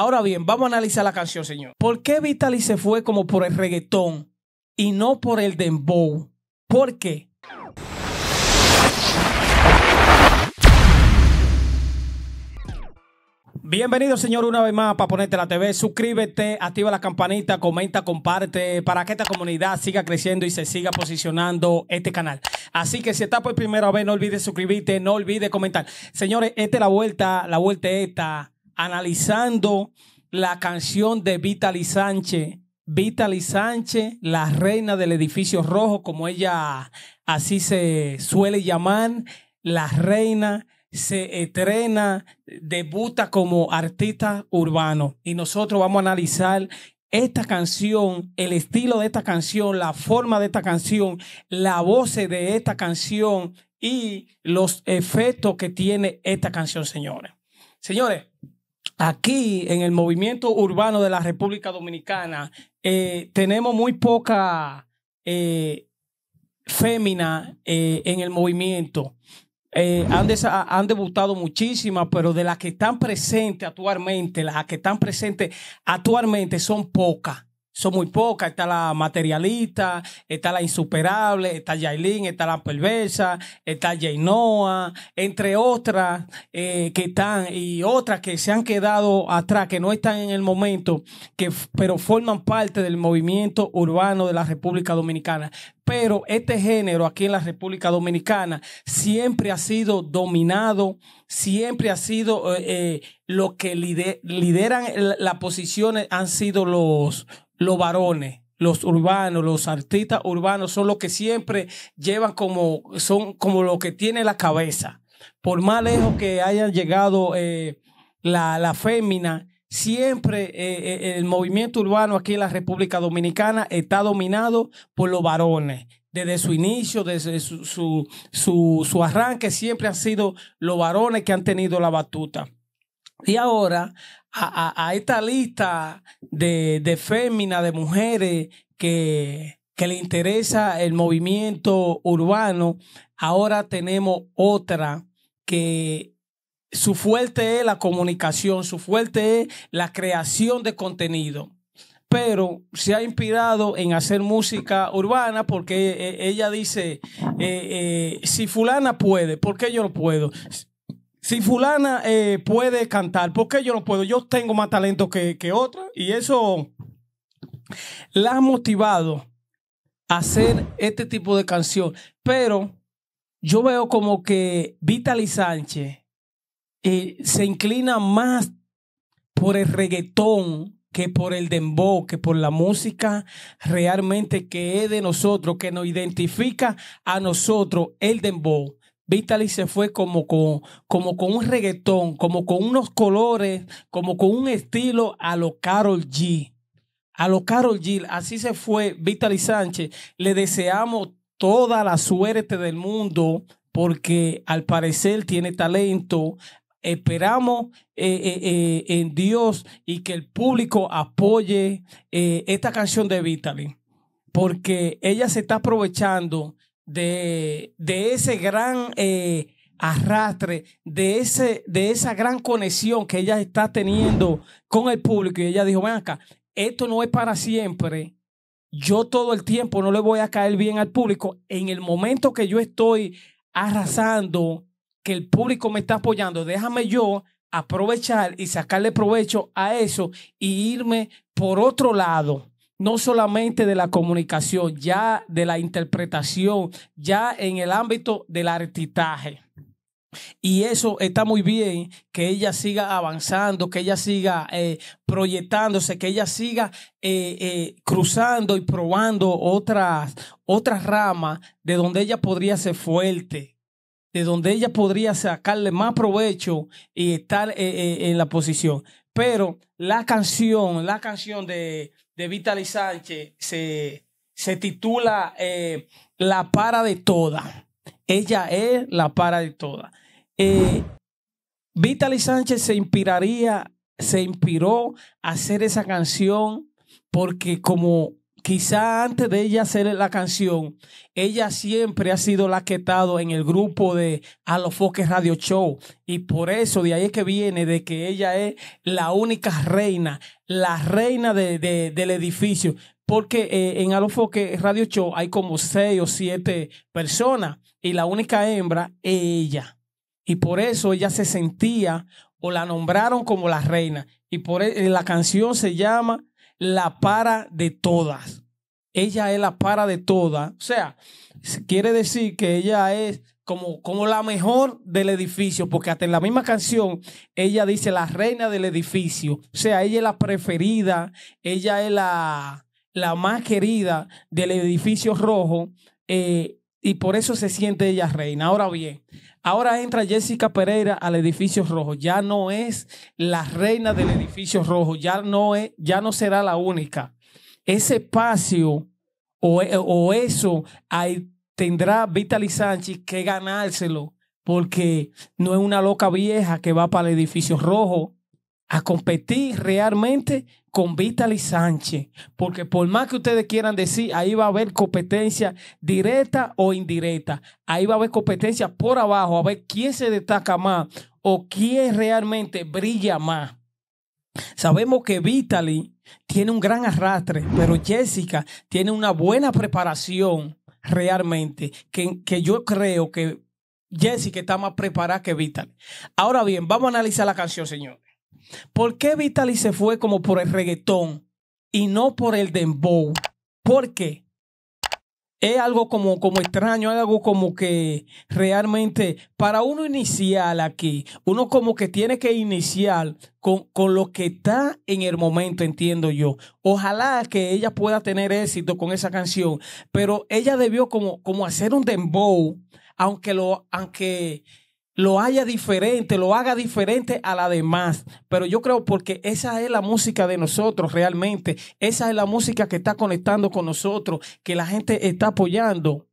Ahora bien, vamos a analizar la canción, señor. ¿Por qué Vitaly se fue como por el reggaetón y no por el dembow? ¿Por qué? Bienvenido, señor, una vez más para Ponerte la TV. Suscríbete, activa la campanita, comenta, comparte para que esta comunidad siga creciendo y se siga posicionando este canal. Así que si está por primera vez, no olvides suscribirte, no olvides comentar. Señores, esta es la vuelta, la vuelta esta analizando la canción de Vitali Sánchez. Vitali Sánchez, la reina del edificio rojo, como ella así se suele llamar, la reina se estrena, debuta como artista urbano. Y nosotros vamos a analizar esta canción, el estilo de esta canción, la forma de esta canción, la voz de esta canción y los efectos que tiene esta canción, señores. Señores, aquí en el movimiento urbano de la República Dominicana eh, tenemos muy poca eh, fémina eh, en el movimiento. Eh, han, des, han, debutado muchísimas, pero de las que están presentes actualmente, las que están presentes actualmente son pocas son muy pocas. Está la materialista, está la insuperable, está Yailin, está la perversa, está Jainoa, entre otras eh, que están y otras que se han quedado atrás, que no están en el momento, que, pero forman parte del movimiento urbano de la República Dominicana. Pero este género aquí en la República Dominicana siempre ha sido dominado, siempre ha sido eh, eh lo que lideran las posiciones han sido los, los varones, los urbanos, los artistas urbanos son los que siempre llevan como, son como lo que tiene la cabeza. Por más lejos que hayan llegado eh, la, fémina, siempre eh, eh, el movimiento urbano aquí en la República Dominicana está dominado por los varones. Desde su inicio, desde su, su, su, su arranque, siempre han sido los varones que han tenido la batuta. Y ahora, a, esta lista de, de féminas, de mujeres que, le interesa el movimiento urbano, ahora tenemos otra que su fuerte es la comunicación, su fuerte es la creación de contenido. Pero se ha inspirado en hacer música urbana porque eh, ella dice, eh, eh, si fulana puede, ¿por qué yo no puedo? si fulana eh, puede cantar, ¿por qué yo no puedo? Yo tengo más talento que, que otra y eso la ha motivado a hacer este tipo de canción. Pero yo veo como que Vitali Sánchez eh, se inclina más por el reggaetón que por el dembow, que por la música realmente que es de nosotros, que nos identifica a nosotros el dembow. Vitaly se fue como con, como con un reggaetón, como con unos colores, como con un estilo a lo Carol G. A lo Carol G. Así se fue Vitaly Sánchez. Le deseamos toda la suerte del mundo porque al parecer tiene talento. Esperamos eh, eh, eh, en Dios y que el público apoye esta canción de Vitaly porque ella se está aprovechando de, de ese gran eh, arrastre, de, ese, de esa gran conexión que ella está teniendo con el público. Y ella dijo, ven acá, esto no es para siempre. Yo todo el tiempo no le voy a caer bien al público. En el momento que yo estoy arrasando, que el público me está apoyando, déjame yo aprovechar y sacarle provecho a eso y irme por otro lado no solamente de la comunicación, ya de la interpretación, ya en el ámbito del artitaje. Y eso está muy bien, que ella siga avanzando, que ella siga eh, proyectándose, que ella siga eh, eh, cruzando y probando otras, otras ramas de donde ella podría ser fuerte, de donde ella podría sacarle más provecho y estar en la posición. Pero la canción, la canción de, de Vitaly Sánchez se, se titula eh, La para de toda. Ella es la para de toda. Eh, Vitaly Sánchez se inspiraría, se inspiró a hacer esa canción porque como quizá antes de ella hacer la canción, ella siempre ha sido la que en el grupo de A Radio Show. Y por eso de ahí es que viene de que ella es la única reina, la reina de, del edificio. Porque eh, en A Radio Show hay como seis o siete personas y la única hembra es ella. Y por eso ella se sentía o la nombraron como la reina. Y por e, eh, la canción se llama la para de todas. Ella es la para de todas. O sea, quiere decir que ella es como, como la mejor del edificio, porque hasta en la misma canción ella dice la reina del edificio. O sea, ella es la preferida, ella es la, la más querida del edificio rojo. Eh, y por eso se siente ella reina. Ahora bien, ahora entra Jessica Pereira al edificio rojo. Ya no es la reina del edificio rojo, ya no, es, ya no será la única. Ese espacio o, o eso tendrá Vitali Sánchez que ganárselo porque no es una loca vieja que va para el edificio rojo a competir realmente con Vitaly Sánchez, porque por más que ustedes quieran decir, ahí va a haber competencia directa o indirecta, ahí va a haber competencia por abajo, a ver quién se destaca más o quién realmente brilla más. Sabemos que Vitaly tiene un gran arrastre, pero Jessica tiene una buena preparación realmente, que, que yo creo que Jessica está más preparada que Vitaly. Ahora bien, vamos a analizar la canción, señores. ¿Por qué Vitaly se fue como por el reggaetón y no por el dembow? ¿Por qué? Es algo como, como extraño, algo como que realmente para uno inicial aquí, uno como que tiene que iniciar con, con lo que está en el momento, entiendo yo. Ojalá que ella pueda tener éxito con esa canción, pero ella debió como, como hacer un dembow, aunque lo, aunque lo haya diferente, lo haga diferente a la demás. Pero yo creo porque esa es la música de nosotros realmente. Esa es la música que está conectando con nosotros, que la gente está apoyando.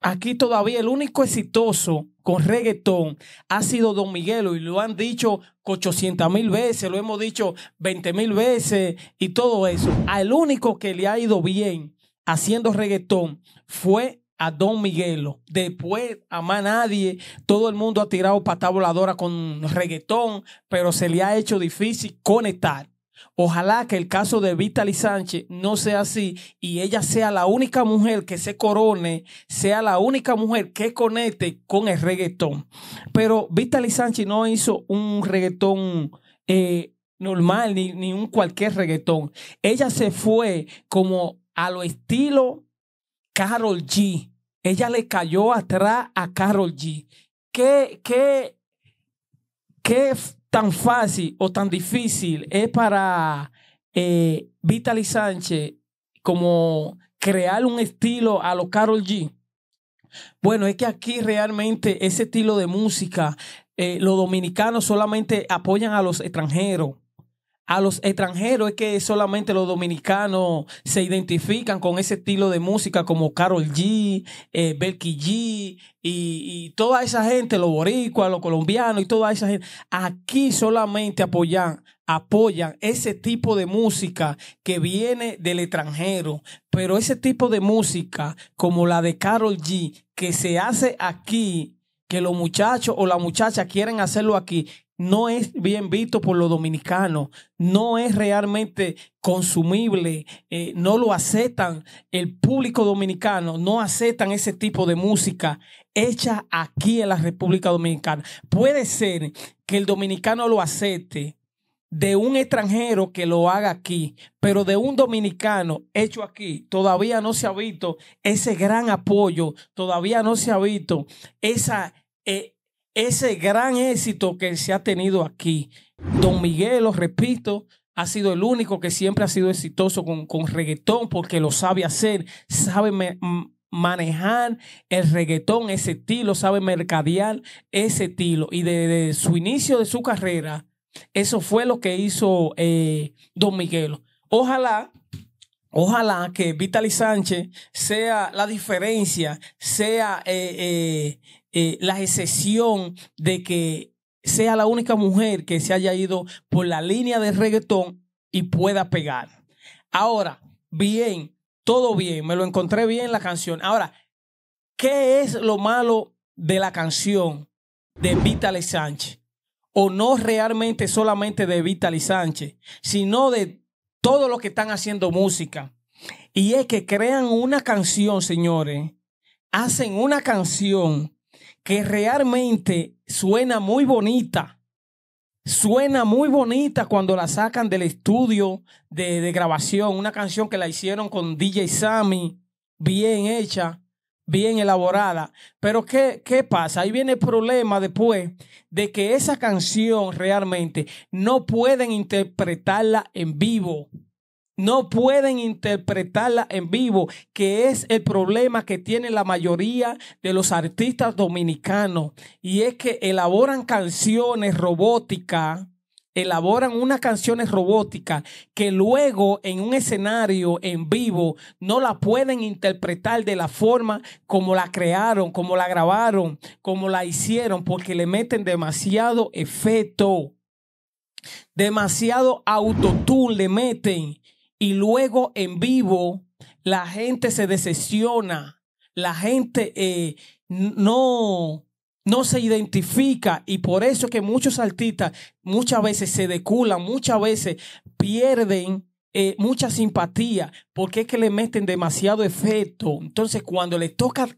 Aquí todavía el único exitoso con reggaetón ha sido Don Miguelo y lo han dicho 800 mil veces, lo hemos dicho 20 mil veces y todo eso. Al único que le ha ido bien haciendo reggaetón fue a Don Miguelo. Después, a más nadie, todo el mundo ha tirado pata voladora con reggaetón, pero se le ha hecho difícil conectar. Ojalá que el caso de Vitaly Sánchez no sea así y ella sea la única mujer que se corone, sea la única mujer que conecte con el reggaetón. Pero Vitaly Sánchez no hizo un reggaetón eh, normal ni, ni un cualquier reggaetón. Ella se fue como a lo estilo Carol G ella le cayó atrás a Carol G. ¿Qué, qué, qué tan fácil o tan difícil es para eh, Vitaly Sánchez como crear un estilo a lo Carol G? Bueno, es que aquí realmente ese estilo de música, eh, los dominicanos solamente apoyan a los extranjeros a los extranjeros es que solamente los dominicanos se identifican con ese estilo de música como Carol G, eh, G y, toda esa gente, los boricuas, los colombianos y toda esa gente. Aquí solamente apoyan, apoyan ese tipo de música que viene del extranjero, pero ese tipo de música como la de Carol G que se hace aquí que los muchachos o las muchachas quieren hacerlo aquí, no es bien visto por los dominicanos, no es realmente consumible, eh, no lo aceptan, el público dominicano no aceptan ese tipo de música hecha aquí en la República Dominicana. Puede ser que el dominicano lo acepte de un extranjero que lo haga aquí, pero de un dominicano hecho aquí, todavía no se ha visto ese gran apoyo, todavía no se ha visto esa... Eh, ese gran éxito que se ha tenido aquí. Don Miguel, lo repito, ha sido el único que siempre ha sido exitoso con, reggaetón porque lo sabe hacer, sabe manejar el reggaetón, ese estilo, sabe mercadear ese estilo. Y desde su inicio de su carrera, eso fue lo que hizo eh, Don Miguel. Ojalá, ojalá que Vitaly Sánchez sea la diferencia, sea eh, eh, eh, la excepción de que sea la única mujer que se haya ido por la línea de reggaetón y pueda pegar. Ahora, bien, todo bien, me lo encontré bien la canción. Ahora, ¿qué es lo malo de la canción de Vitaly Sánchez? O no realmente solamente de Vitaly Sánchez, sino de todos los que están haciendo música. Y es que crean una canción, señores. Hacen una canción que realmente suena muy bonita. Suena muy bonita cuando la sacan del estudio de, de grabación. Una canción que la hicieron con DJ Sammy, bien hecha, bien elaborada. Pero ¿qué, ¿qué pasa? Ahí viene el problema después de que esa canción realmente no pueden interpretarla en vivo no pueden interpretarla en vivo, que es el problema que tiene la mayoría de los artistas dominicanos. Y es que elaboran canciones robóticas, elaboran unas canciones robóticas que luego en un escenario en vivo no la pueden interpretar de la forma como la crearon, como la grabaron, como la hicieron, porque le meten demasiado efecto. Demasiado autotune le meten y luego en vivo la gente se decepciona, la gente eh, no, no se identifica y por eso que muchos artistas muchas veces se deculan, muchas veces pierden eh, mucha simpatía porque es que le meten demasiado efecto. Entonces cuando le toca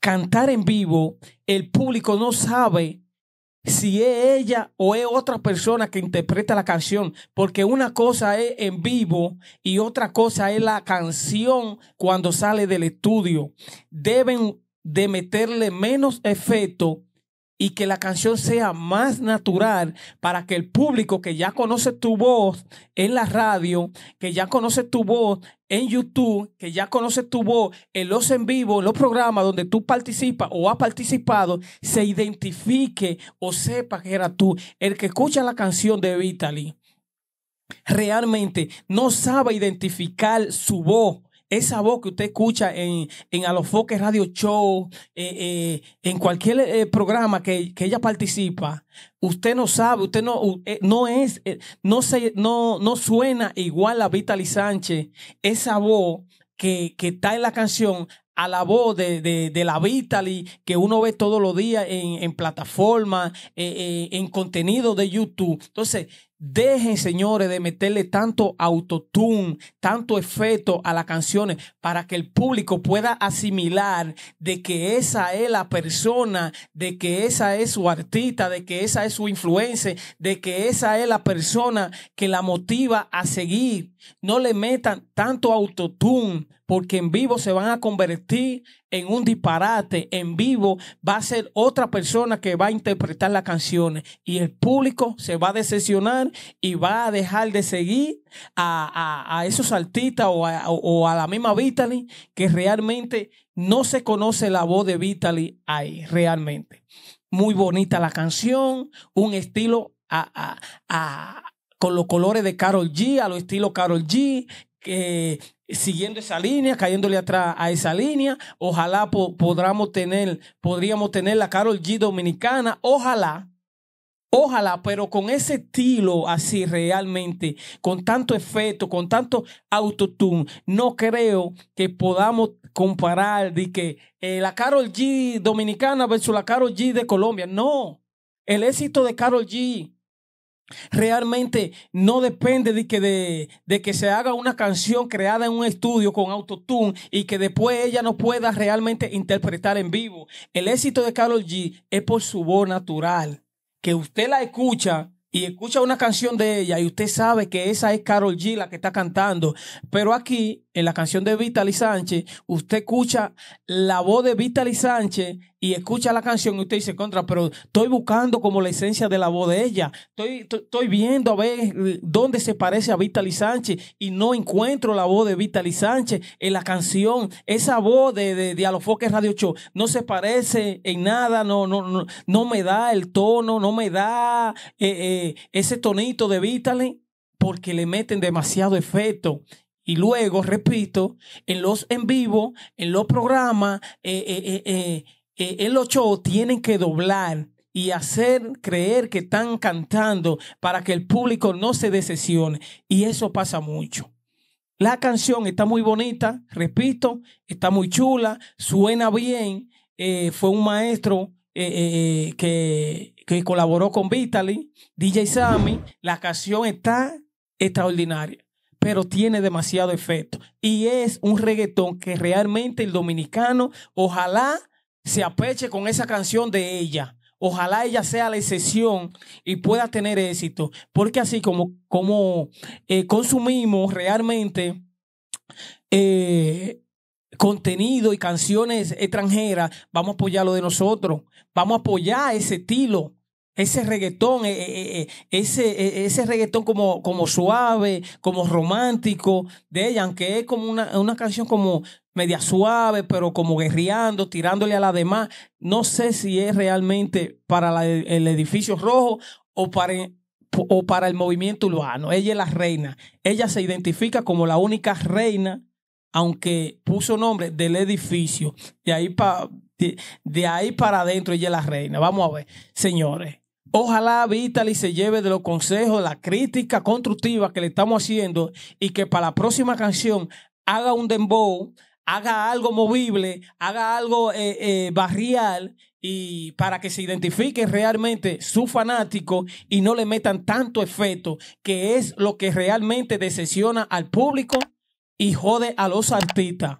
cantar en vivo, el público no sabe si es ella o es otra persona que interpreta la canción, porque una cosa es en vivo y otra cosa es la canción cuando sale del estudio. Deben de meterle menos efecto y que la canción sea más natural para que el público que ya conoce tu voz en la radio, que ya conoce tu voz en YouTube, que ya conoce tu voz en los en vivo, en los programas donde tú participas o has participado, se identifique o sepa que era tú. El que escucha la canción de Vitaly realmente no sabe identificar su voz esa voz que usted escucha en, en Alofoque Radio Show, eh, eh, en cualquier eh, programa que, ella participa, usted no sabe, usted no, no es, no, se, no, no suena igual a Vitali Sánchez, esa voz que, está en la canción a la voz de, de, de, la Vitali que uno ve todos los días en, en plataformas, en contenido de YouTube. Entonces, Dejen, señores, de meterle tanto autotune, tanto efecto a las canciones para que el público pueda asimilar de que esa es la persona, de que esa es su artista, de que esa es su influencia, de que esa es la persona que la motiva a seguir. No le metan tanto autotune porque en vivo se van a convertir en un disparate en vivo, va a ser otra persona que va a interpretar las canciones y el público se va a decepcionar y va a dejar de seguir a, esos artistas o a, la misma Vitaly que realmente no se conoce la voz de Vitaly ahí, realmente. Muy bonita la canción, un estilo con los colores de Carol G, a lo estilos Carol G, eh, siguiendo esa línea, cayéndole atrás a esa línea. Ojalá podamos tener, podríamos tener la Carol G dominicana. Ojalá. Ojalá, pero con ese estilo así realmente, con tanto efecto, con tanto autotune, no creo que podamos comparar de que eh, la Carol G dominicana versus la Carol G de Colombia. No, el éxito de Carol G realmente no depende de que, de, que se haga una canción creada en un estudio con autotune y que después ella no pueda realmente interpretar en vivo. El éxito de Carol G es por su voz natural, que usted la escucha. Y escucha una canción de ella y usted sabe que esa es Carol G la que está cantando. Pero aquí, en la canción de Vitaly Sánchez, usted escucha la voz de Vitaly Sánchez y escucha la canción y usted dice, contra, pero estoy buscando como la esencia de la voz de ella. Estoy, viendo a ver eh, dónde se parece a Vitaly Sánchez y no encuentro la voz de Vitaly Sánchez en la canción. Esa voz de, de, de Alofoque Radio Show no se parece en nada, no, no, no, me da el tono, no me da eh, eh, ese tonito de Vitaly porque le meten demasiado efecto y luego, repito, en los en vivo, en los programas, eh, eh, eh, el eh, ocho tienen que doblar y hacer creer que están cantando para que el público no se decepcione. Y eso pasa mucho. La canción está muy bonita, repito, está muy chula, suena bien. Eh, fue un maestro eh, que, que, colaboró con Vitaly, DJ Sammy. La canción está extraordinaria, pero tiene demasiado efecto. Y es un reggaetón que realmente el dominicano, ojalá se apeche con esa canción de ella. Ojalá ella sea la excepción y pueda tener éxito, porque así como, como eh, consumimos realmente eh, contenido y canciones extranjeras, vamos a apoyar lo de nosotros, vamos a apoyar ese estilo, ese reggaetón, eh, ese, e, ese reggaetón como, como suave, como romántico de ella, aunque es como una, una canción como, media suave, pero como guerreando, tirándole a la demás. No sé si es realmente para e, el edificio rojo o para, o para el movimiento urbano. Ella es la reina. Ella se identifica como la única reina, aunque puso nombre del edificio. De ahí, pa, de, de ahí para adentro ella es la reina. Vamos a ver, señores. Ojalá Vitaly se lleve de los consejos, la crítica constructiva que le estamos haciendo y que para la próxima canción haga un dembow haga algo movible, haga algo eh, eh, barrial y para que se identifique realmente su fanático y no le metan tanto efecto, que es lo que realmente decepciona al público y jode a los artistas.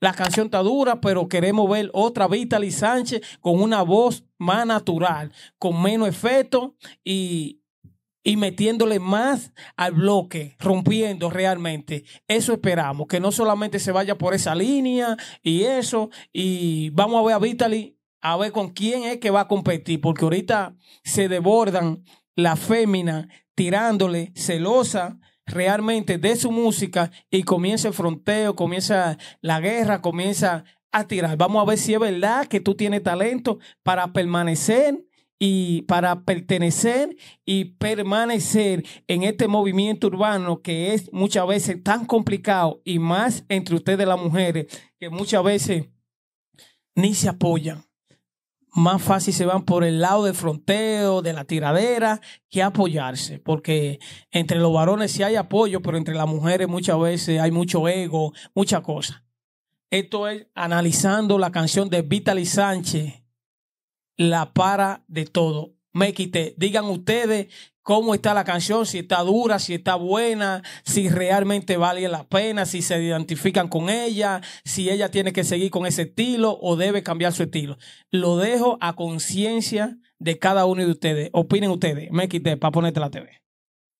La canción está dura, pero queremos ver otra Vitaly Sánchez con una voz más natural, con menos efecto y, y metiéndole más al bloque, rompiendo realmente. Eso esperamos, que no solamente se vaya por esa línea y eso, y vamos a ver a Vitaly, a ver con quién es que va a competir, porque ahorita se debordan la fémina tirándole celosa realmente de su música y comienza el fronteo, comienza la guerra, comienza a tirar. Vamos a ver si es verdad que tú tienes talento para permanecer y para pertenecer y permanecer en este movimiento urbano que es muchas veces tan complicado y más entre ustedes las mujeres que muchas veces ni se apoyan. Más fácil se van por el lado del fronteo, de la tiradera, que apoyarse, porque entre los varones sí hay apoyo, pero entre las mujeres muchas veces hay mucho ego, muchas cosas. Esto es analizando la canción de Vitaly Sánchez, la para de todo. Me quité. Digan ustedes cómo está la canción, si está dura, si está buena, si realmente vale la pena, si se identifican con ella, si ella tiene que seguir con ese estilo o debe cambiar su estilo. Lo dejo a conciencia de cada uno de ustedes. Opinen ustedes. Me quité para ponerte la TV.